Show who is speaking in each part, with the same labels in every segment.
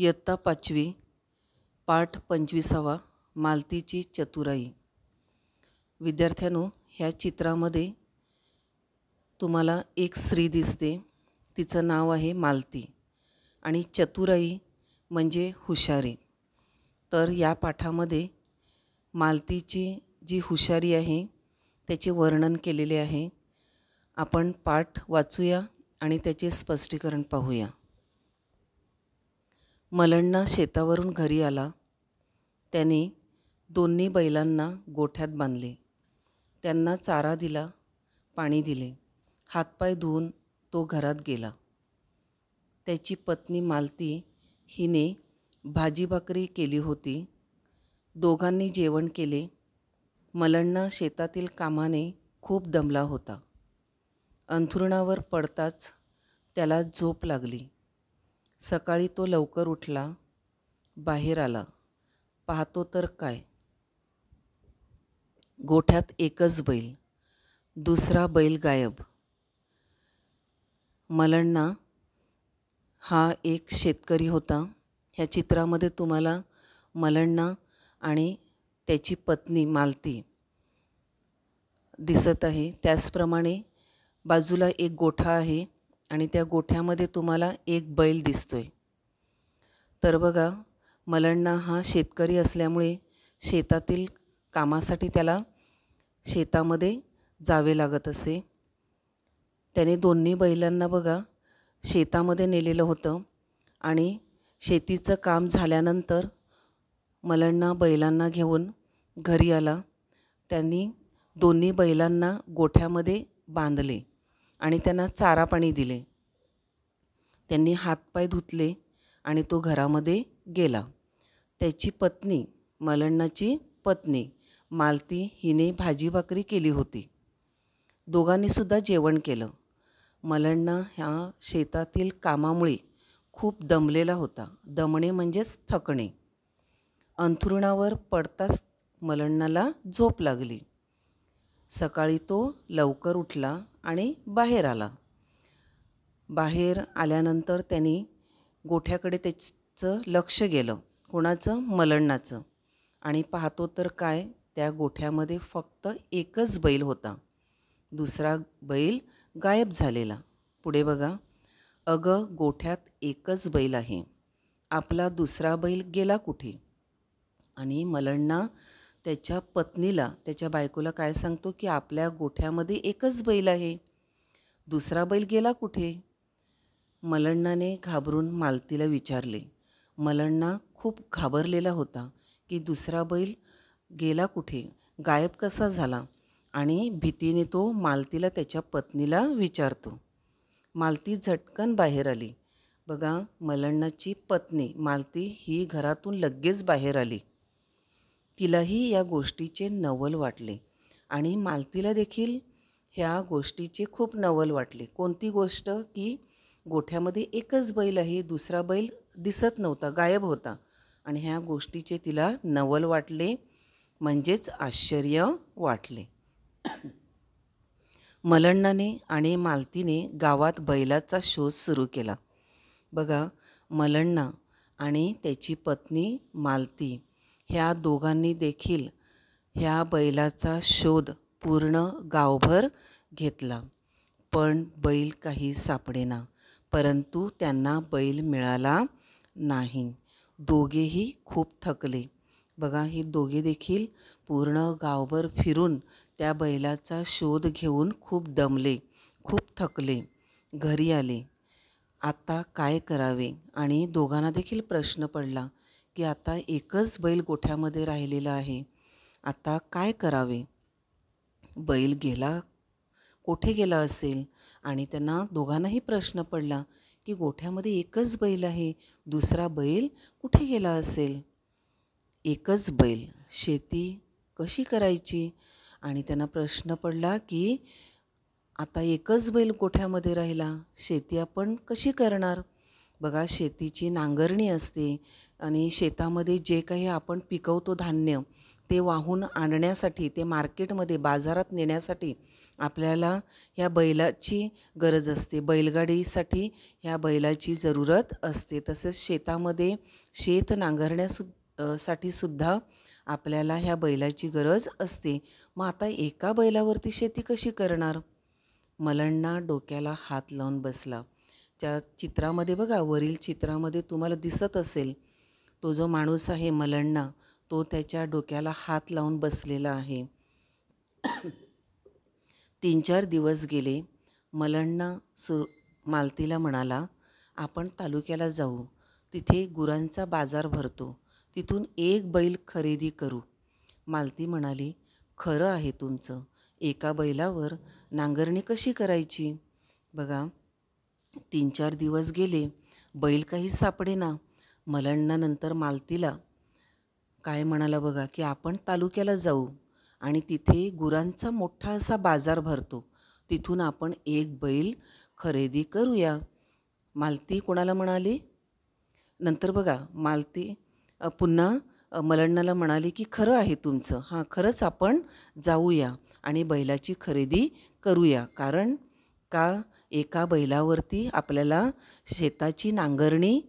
Speaker 1: इयत्ता पाचवी पाठ पंचवीसावा मालतीची चतुराई विद्यार्थ्यानो ह्या चित्रामध्ये तुम्हाला एक स्त्री दिसते तिचं नाव आहे मालती आणि चतुराई म्हणजे हुशारी तर या पाठामध्ये मालतीची जी हुशारी आहे त्याचे वर्णन केलेले आहे आपण पाठ वाचूया आणि त्याचे स्पष्टीकरण पाहूया मलण्णा शेतावरून घरी आला त्याने दोन्ही बैलांना गोठ्यात बांधले त्यांना चारा दिला पाणी दिले हातपाय धुवून तो घरात गेला त्याची पत्नी मालती हिने भाजी भाकरी केली होती दोघांनी जेवण केले मलण्णा शेतातील कामाने खूप दमला होता अंथरुणावर पडताच त्याला झोप लागली सकाळी तो लवकर उठला बाहेर आला पाहतो तर काय गोठ्यात एकच बैल दुसरा बैल गायब मलण्णा हा एक शेतकरी होता ह्या चित्रामध्ये तुम्हाला मलण्णा आणि त्याची पत्नी मालती दिसत आहे त्याचप्रमाणे बाजूला एक गोठा आहे आणि त्या गोठ्यामध्ये तुम्हाला एक बैल दिसतोय तर बघा मलण्णा हा शेतकरी असल्यामुळे शेतातील कामासाठी त्याला शेतामध्ये जावे लागत असे त्याने दोन्ही बैलांना बघा शेतामध्ये नेलेलं होतं आणि शेतीचं काम झाल्यानंतर मलण्णा बैलांना घेऊन घरी आला त्यांनी दोन्ही बैलांना गोठ्यामध्ये बांधले आणि त्यांना चारा पाणी दिले त्यांनी हातपाय धुतले आणि तो घरामध्ये गेला त्याची पत्नी मलण्णाची पत्नी मालती हिने भाजी भाकरी केली होती दोघांनीसुद्धा जेवण केलं मलण्णा ह्या शेतातील कामामुळे खूप दमलेला होता दमणे म्हणजेच थकणे अंथरुणावर पडताच मलण्णाला झोप लागली सकाळी तो लवकर उठला आणि बाहेर आला बाहेर आल्यानंतर त्यांनी गोठ्याकडे त्याचं लक्ष गेलं कोणाचं मलण्णाचं आणि पाहतो तर काय त्या गोठ्यामध्ये फक्त एकच बैल होता दुसरा बैल गायब झालेला पुढे बघा अगं गोठ्यात एकच बैल आहे आपला दुसरा बैल गेला कुठे आणि मलण्णा त्याच्या पत्नीला त्याच्या बायकोला काय सांगतो की आपल्या गोठ्यामध्ये एकच बैल आहे दुसरा बैल गेला कुठे मलण्णाने घाबरून मालतीला विचारले मलण्णा खूप घाबरलेला होता की दुसरा बैल गेला कुठे गायब कसा झाला आणि भीतीने तो मालतीला त्याच्या पत्नीला विचारतो मालती झटकन बाहेर आली बघा मलण्णाची पत्नी मालती ही घरातून लगेच बाहेर आली तिलाही या गोष्टीचे नवल वाटले आणि मालतीला देखील ह्या गोष्टीचे खूप नवल वाटले कोणती गोष्ट की गोठ्यामध्ये एकच बैल आहे दुसरा बैल दिसत नव्हता गायब होता आणि ह्या गोष्टीचे तिला नवल वाटले म्हणजेच आश्चर्य वाटले मलण्णाने आणि मालतीने गावात बैलाचा शोध सुरू केला बघा मलण्णा आणि त्याची पत्नी मालती ह्या दोघांनी देखील ह्या बैलाचा शोध पूर्ण गावभर घेतला पण बैल काही सापडेना परंतु त्यांना बैल मिळाला नाही दोघेही खूप थकले बघा हे दोघे देखील पूर्ण गावभर फिरून त्या बैलाचा शोध घेऊन खूप दमले खूप थकले घरी आले आता काय करावे आणि दोघांना देखील प्रश्न पडला की आता एकच बैल गोठ्यामध्ये राहिलेला आहे आता काय करावे बैल गेला कोठे गेला असेल आणि त्यांना दोघांनाही प्रश्न पडला की गोठ्यामध्ये एकच बैल आहे दुसरा बैल कुठे गेला असेल एकच बैल शेती कशी करायची आणि त्यांना प्रश्न पडला की आता एकच बैल गोठ्यामध्ये राहिला शेती आपण कशी करणार बघा शेतीची नांगरणी असते आणि शेतामध्ये जे काही आपण पिकवतो धान्य ते वाहून आणण्यासाठी ते मार्केटमध्ये बाजारात नेण्यासाठी आपल्याला ह्या बैलाची गरज असते बैलगाडीसाठी ह्या बैलाची जरूरत असते तसेच शेतामध्ये शेत नांगरण्यासु साठी सुद्धा आपल्याला ह्या बैलाची गरज असते मग आता एका बैलावरती शेती कशी करणार मलण्णा डोक्याला हात लावून बसला ज्या चित्रामध्ये बघा वरील चित्रामध्ये तुम्हाला दिसत असेल तो जो माणूस आहे मलण्णा तो त्याच्या डोक्याला हात लावून बसलेला आहे तीन चार दिवस गेले मलण्णा सु मालतीला म्हणाला आपण तालुक्याला जाऊ तिथे गुरांचा बाजार भरतो तिथून एक बैल खरेदी करू मालती म्हणाली खरं आहे तुमचं एका बैलावर नांगरणी कशी करायची बघा तीन चार दिवस गेले बैल काही सापडे ना नंतर मालतीला काय म्हणाला बघा की आपण तालुक्याला जाऊ आणि तिथे गुरांचा मोठा असा बाजार भरतो तिथून आपण एक बैल खरेदी करूया मालती कोणाला म्हणाली नंतर बघा मालती पुन्हा मलण्णाला म्हणाली की खरं आहे तुमचं हां खरंच आपण जाऊया आणि बैलाची खरेदी करूया कारण का एका बैलावरती आपल्याला शेताची नांगरणी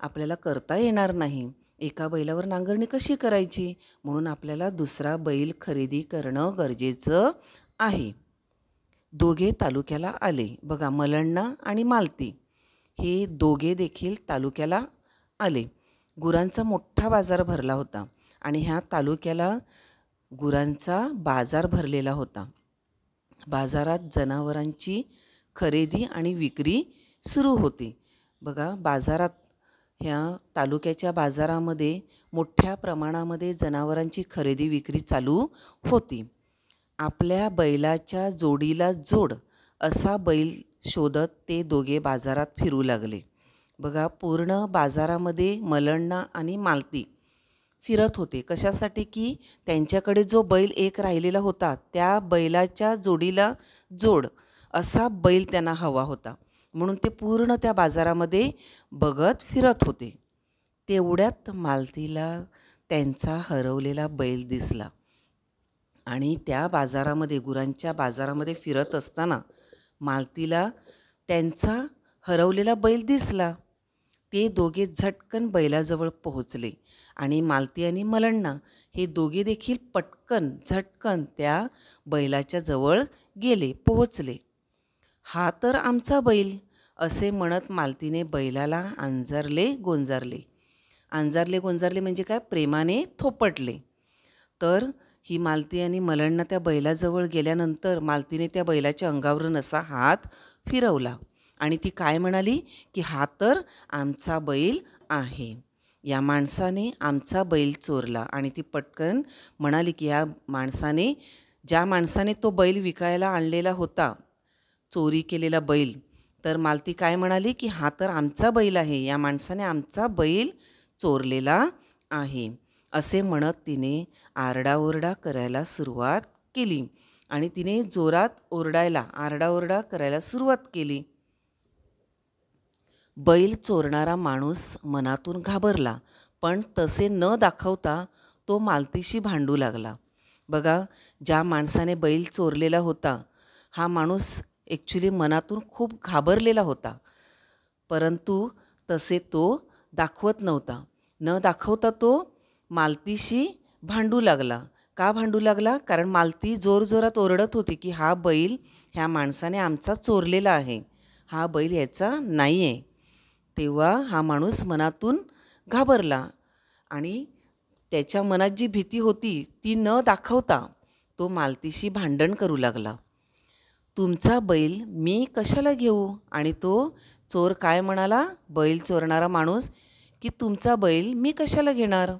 Speaker 1: आपल्याला करता येणार नाही एका बैलावर नांगरणी कशी करायची म्हणून आपल्याला दुसरा बैल खरेदी करणं गरजेचं आहे दोघे तालुक्याला आले बघा मलण्णा आणि मालती हे दोघे देखील तालुक्याला आले गुरांचा मोठा बाजार भरला होता आणि ह्या तालुक्याला गुरांचा बाजार भरलेला होता बाजारात जनावरांची खरेदी आणि विक्री सुरू होते बघा बाजारात ह्या तालुक्याच्या बाजारामध्ये मोठ्या प्रमाणामध्ये जनावरांची खरेदी विक्री चालू होती आपल्या बैलाच्या जोडीला जोड असा बैल शोधत ते दोघे बाजारात फिरू लागले बघा पूर्ण बाजारामध्ये मलण्णा आणि मालती फिरत होते कशासाठी की त्यांच्याकडे जो बैल एक राहिलेला होता त्या बैलाच्या जोडीला जोड असा बैल त्यांना हवा होता म्हणून ते पूर्ण त्या बाजारामध्ये बघत फिरत होते तेवढ्यात मालतीला त्यांचा हरवलेला बैल दिसला आणि त्या बाजारामध्ये गुरांच्या बाजारामध्ये फिरत असताना मालतीला त्यांचा हरवलेला बैल दिसला ते दोघे झटकन बैलाजवळ पोहोचले आणि मालती आणि मलण्णा हे दोघे देखील पटकन झटकन त्या बैलाच्या जवळ गेले पोहोचले हा तर आमचा बैल असे म्हणत मालतीने बैलाला अंजारले गोंजारले अंजारले गोंजारले म्हणजे काय प्रेमाने थोपटले तर ही मालती आणि मलण्णा त्या बैलाजवळ गेल्यानंतर मालतीने त्या बैलाच्या अंगावरून असा हात फिरवला आणि ती काय म्हणाली की हा तर आमचा बैल आहे या माणसाने आमचा बैल चोरला आणि ती पटकन म्हणाली की या माणसाने ज्या माणसाने तो बैल विकायला आणलेला होता चोरी केलेला बैल तर मालती काय म्हणाली की हा तर आमचा बैल आहे या माणसाने आमचा बैल चोरलेला आहे असे म्हणत तिने आरडाओरडा करायला सुरुवात केली आणि तिने जोरात ओरडायला आरडाओरडा करायला सुरुवात केली बैल चोरणारा माणूस मनातून घाबरला पण तसे न दाखवता तो मालतीशी भांडू लागला बघा ज्या माणसाने बैल चोरलेला होता हा माणूस ॲक्च्युली मनातून खूप घाबरलेला होता परंतु तसे तो दाखवत नव्हता न दाखवता तो मालतीशी भांडू लागला का भांडू लागला कारण मालती जोरजोरात ओरडत होती की हा बैल ह्या माणसाने आमचा चोरलेला आहे हा बैल याचा नाही आहे तेव्हा हा माणूस मनातून घाबरला आणि त्याच्या मनात जी भीती होती ती न दाखवता तो मालतीशी भांडण करू लागला तुमचा बैल मी कशाला घेऊ आणि तो चोर काय म्हणाला बैल चोरणारा माणूस की तुमचा बैल मी कशाला घेणार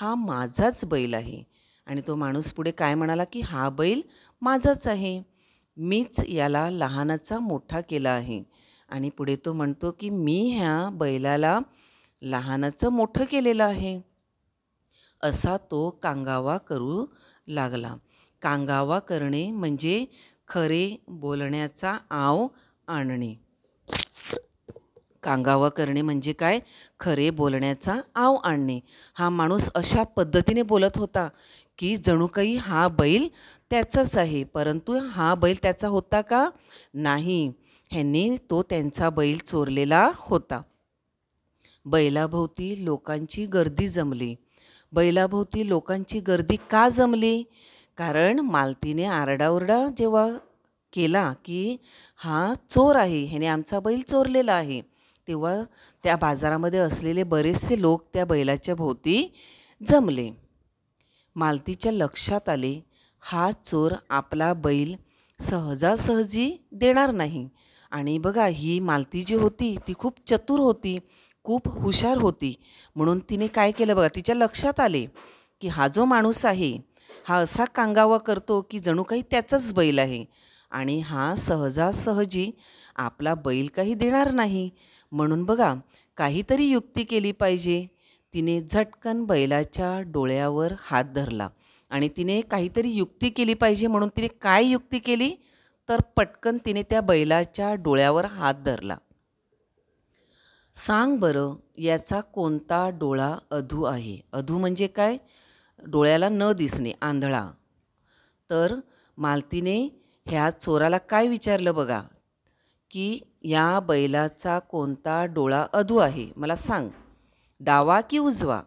Speaker 1: हा माझाच बैल आहे आणि तो माणूस पुढे काय म्हणाला की हा बैल माझाच आहे मीच याला लहानाचा मोठा केला आहे आणि पुढे तो म्हणतो की मी ह्या बैलाला लहानाचं मोठं केलेलं आहे असा तो कांगावा करू लागला कांगावा करणे म्हणजे खरे बोलण्याचा आव आणणे कांगावा करणे म्हणजे काय खरे बोलण्याचा आव आणणे हा माणूस अशा पद्धतीने बोलत होता की जणू काही हा बैल त्याचाच आहे परंतु हा बैल त्याचा होता का नाही ह्यांनी तो त्यांचा बैल चोरलेला होता बैलाभोवती लोकांची गर्दी जमली बैलाभोवती लोकांची गर्दी का जमली कारण मालतीने आरडाओरडा जेव्हा केला की हा चोर आहे ह्याने आमचा बैल चोरलेला आहे तेव्हा त्या बाजारामध्ये असलेले बरेचसे लोक त्या बैलाच्या भोवती जमले मालतीच्या लक्षात आले हा चोर आपला बैल सहजासहजी देणार नाही आणि बघा ही मालती जी होती ती खूप चतुर होती खूप हुशार होती म्हणून तिने काय केलं बघा तिच्या लक्षात आले की हा जो माणूस आहे हा असा कांगावा करतो की जणू काही त्याचाच बैल आहे आणि हा सहजासहजी आपला बैल काही देणार नाही म्हणून बघा काहीतरी युक्ती केली पाहिजे तिने झटकन बैलाच्या डोळ्यावर हात धरला आणि तिने काहीतरी युक्ती केली पाहिजे म्हणून तिने काय युक्ती केली तर पटकन तिने त्या बैलाच्या डोळ्यावर हात धरला सांग बरं याचा कोणता डोळा अधू आहे अधू म्हणजे काय डोळ्याला न दिसणे आंधळा तर मालतीने ह्या चोराला काय विचारलं बघा की या बैलाचा कोणता डोळा अधू आहे मला सांग डावा की उजवा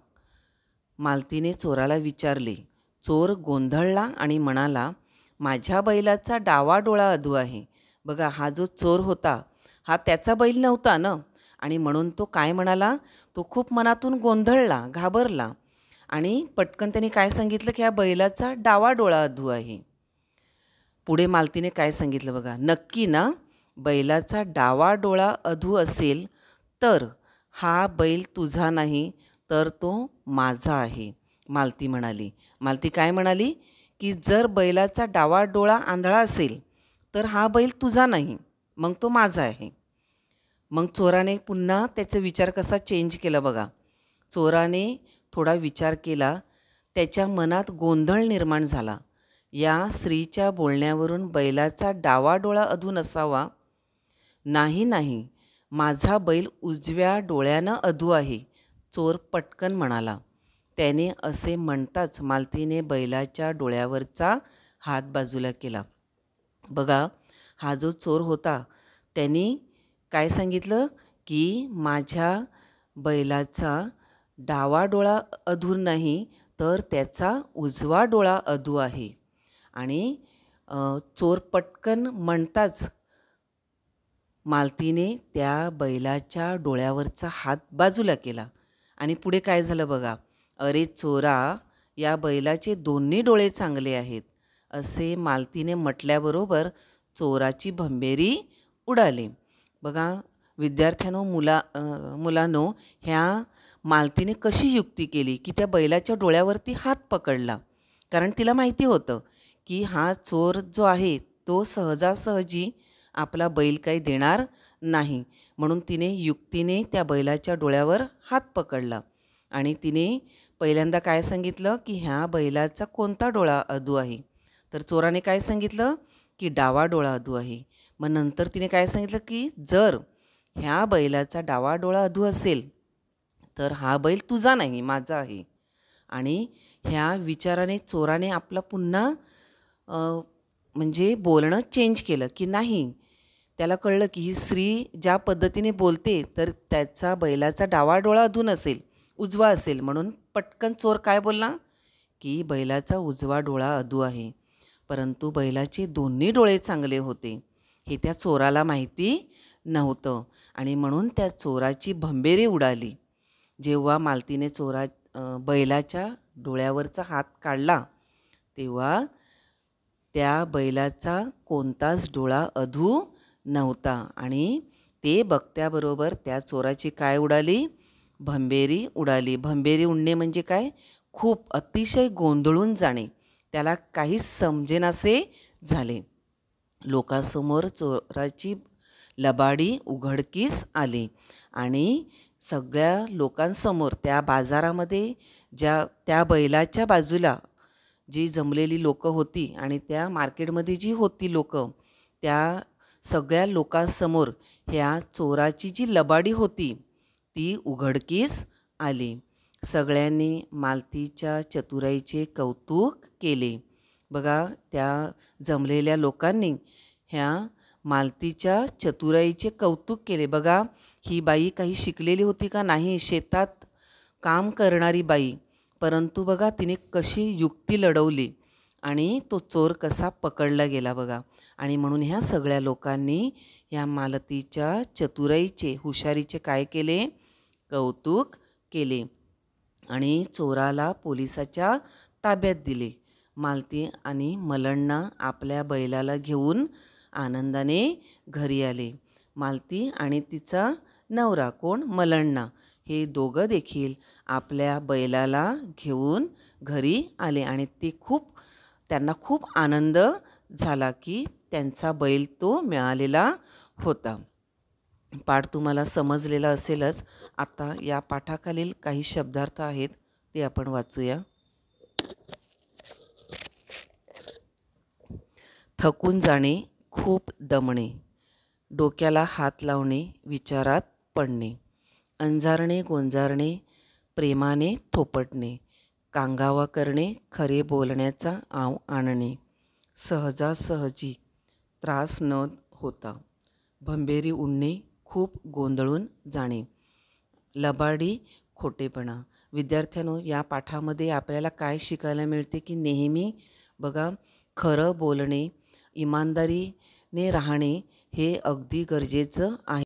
Speaker 1: मालतीने चोराला विचारले चोर गोंधळला आणि म्हणाला माझ्या बैलाचा डावा डोळा अधू आहे बघा हा जो चोर होता हा त्याचा बैल नव्हता ना आणि म्हणून तो काय म्हणाला तो खूप मनातून गोंधळला घाबरला आणि पटकन त्यांनी काय सांगितलं की ह्या बैलाचा डावा डोळा अधू आहे पुढे मालतीने काय सांगितलं बघा नक्की ना बैलाचा डावा डोळा अधू असेल तर हा बैल तुझा नाही तर तो माझा आहे मालती म्हणाली मालती काय म्हणाली की जर बैलाचा डावा डोळा आंधळा असेल तर हा बैल तुझा नाही मग तो माझा आहे मग चोराने पुन्हा त्याचा विचार कसा चेंज केला बघा चोराने थोडा विचार केला त्याच्या मनात गोंधळ निर्माण झाला या स्त्रीच्या बोलण्यावरून बैलाचा डावा डोळा अधून असावा नाही नाही माझा बैल उजव्या डोळ्यानं अधू आहे चोर पटकन म्हणाला त्याने असे म्हणताच मालतीने बैलाच्या डोळ्यावरचा हात बाजूला केला बघा हा जो चोर होता त्यांनी काय सांगितलं की माझ्या बैलाचा डावा डोळा अधूर नाही तर त्याचा उजवा डोळा अधू आहे आणि चोर पटकन म्हणताच मालतीने त्या बैलाच्या डोळ्यावरचा हात बाजूला केला आणि पुढे काय झालं बघा अरे चोरा या बैलाचे दोन्ही डोळे चांगले आहेत असे मालतीने म्हटल्याबरोबर चोराची भंबेरी उडाली बघा विद्यार्थ्यानो मुला मुलांनो ह्या मालतीने कशी युक्ती केली की त्या बैलाच्या डोळ्यावरती हात पकडला कारण तिला माहिती होतं की हा चोर जो आहे तो सहजासहजी आपला बैल काही देणार नाही म्हणून तिने युक्तीने त्या बैलाच्या डोळ्यावर हात पकडला आणि तिने पहिल्यांदा काय सांगितलं की ह्या बैलाचा कोणता डोळा अधू आहे तर चोराने काय सांगितलं की डावा डोळा अधू आहे मग नंतर तिने काय सांगितलं की जर ह्या बैलाचा डावा डोळा अधू असेल तर हा बैल तुझा नाही माझा आहे आणि ह्या विचाराने चोराने आपला पुन्हा म्हणजे बोलणं चेंज केलं की नाही त्याला कळलं की ही स्त्री ज्या पद्धतीने बोलते तर त्याचा बैलाचा डावा डोळा अधून असेल उजवा असेल म्हणून पटकन चोर काय बोलला की बैलाचा उजवा डोळा अधू आहे परंतु बैलाचे दोन्ही डोळे चांगले होते हे त्या चोराला माहिती नव्हतं आणि म्हणून त्या चोराची भंबेरी उडाली जेव्हा मालतीने चोरा बैलाच्या डोळ्यावरचा हात काढला तेव्हा त्या बैलाचा कोणताच डोळा अधू नव्हता आणि ते बघत्याबरोबर त्या चोराची काय उडाली भंबेरी उडाली भंबेरी उडणे म्हणजे काय खूप अतिशय गोंधळून जाणे त्याला काहीच समजेनासे झाले लोकासमोर चोराची लबाडी उघडकीस आली आणि सगळ्या लोकांसमोर त्या बाजारामध्ये ज्या त्या बैलाच्या बाजूला जी जमलेली लोकं होती आणि त्या मार्केटमध्ये जी होती लोक त्या सगळ्या लोकांसमोर ह्या चोराची जी लबाडी होती ती उघडकीस आली सगळ्यांनी मालतीच्या चतुराईचे कौतुक केले बघा त्या जमलेल्या लोकांनी ह्या मालतीच्या चतुराईचे कौतुक केले बघा ही बाई काही शिकलेली होती का नाही शेतात काम करणारी बाई परंतु बघा तिने कशी युक्ती लढवली आणि तो चोर कसा पकडला गेला बघा आणि म्हणून ह्या सगळ्या लोकांनी ह्या मालतीच्या चतुराईचे हुशारीचे काय केले कौतुक केले आणि चोराला पोलिसाच्या ताब्यात दिले मालती आणि मलण्णा आपल्या बैलाला घेऊन आनंदाने घरी आले मालती आणि तिचा नवरा कोण मलण्णा हे दोघं देखील आपल्या बैलाला घेऊन घरी आले आणि ते खूप त्यांना खूप आनंद झाला की त्यांचा बैल तो मिळालेला होता पाठ तुम्हाला समजलेला असेलच आता या पाठाखालील काही शब्दार्थ आहेत ते आपण वाचूया थकून जाणे खूप दमणे डोक्याला हात लावणे विचारात पडणे अंजारणे गोंजारणे प्रेमाने थोपटणे कांगावा करणे खरे बोलण्याचा आव आणणे सहजासहजी त्रास न होता भंबेरी उडणे खूप गोंधळून जाणे लबाडी खोटेपणा विद्यार्थ्यांनो या पाठामध्ये आपल्याला काय शिकायला मिळते की नेहमी बघा खरं बोलणे इमानदारीने राहणे हे अगदी गरजेचं आहे